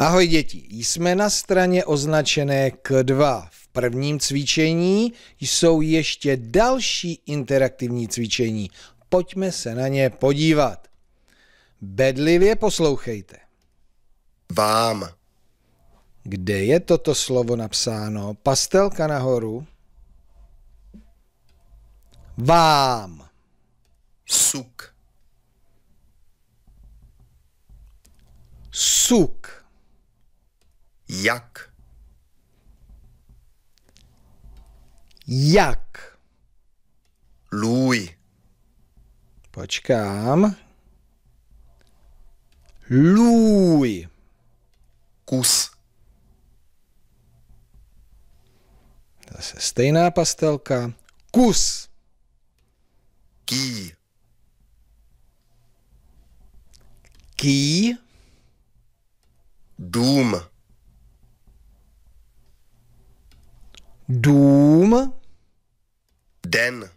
Ahoj děti, jsme na straně označené K2. V prvním cvičení jsou ještě další interaktivní cvičení. Pojďme se na ně podívat. Bedlivě poslouchejte. Vám. Kde je toto slovo napsáno? Pastelka nahoru. Vám. Suk. Suk. Jak. Jak. Lui. Počkám. Lui. Kus. Zase stejná pastelka. Kus. Ký. Ký. Dům. Dům. Den.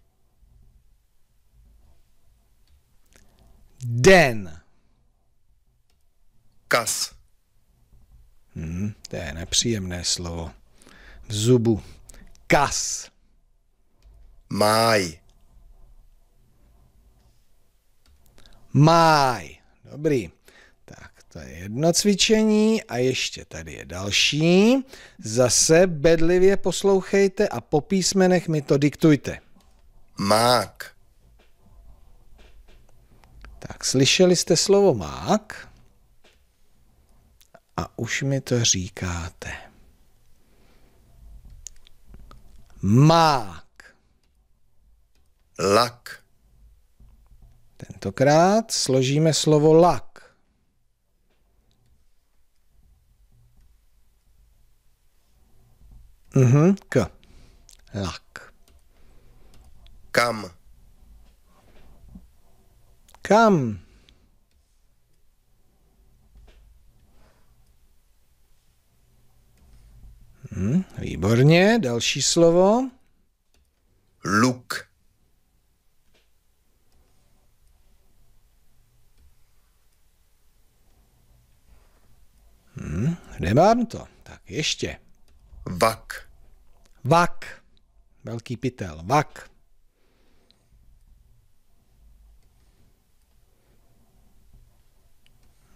Den. Kas. Hmm, to je nepříjemné slovo. V zubu. Kas. Máj. Máj. Dobrý. To je jedno cvičení a ještě tady je další. Zase bedlivě poslouchejte a po písmenech mi to diktujte. Mák. Tak slyšeli jste slovo mák? A už mi to říkáte. Mák. Lak. Tentokrát složíme slovo lak. Mhm, k. Lak. Kam. Kam. Hm, výborně, další slovo. Luk. Hm, nemám to. Tak ještě. Vak. Vak. Velký pytel. Vak.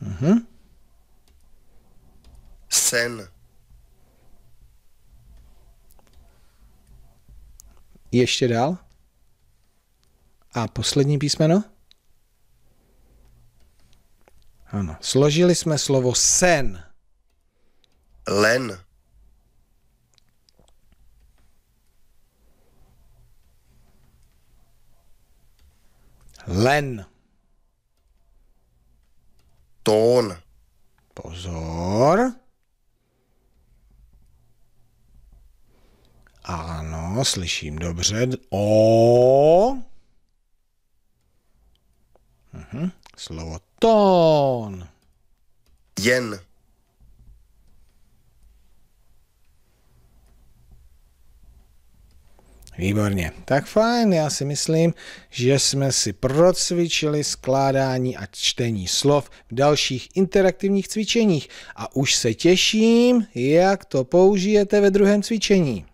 Mhm. Sen. Ještě dál. A poslední písmeno? Ano. Složili jsme slovo sen. Len. len. Tón. Pozor. Ano, slyším dobře. O. Uh-huh. Slovo tón. Jen. Výborně. Tak fajn, já si myslím, že jsme si procvičili skládání a čtení slov v dalších interaktivních cvičeních a už se těším, jak to použijete ve druhém cvičení.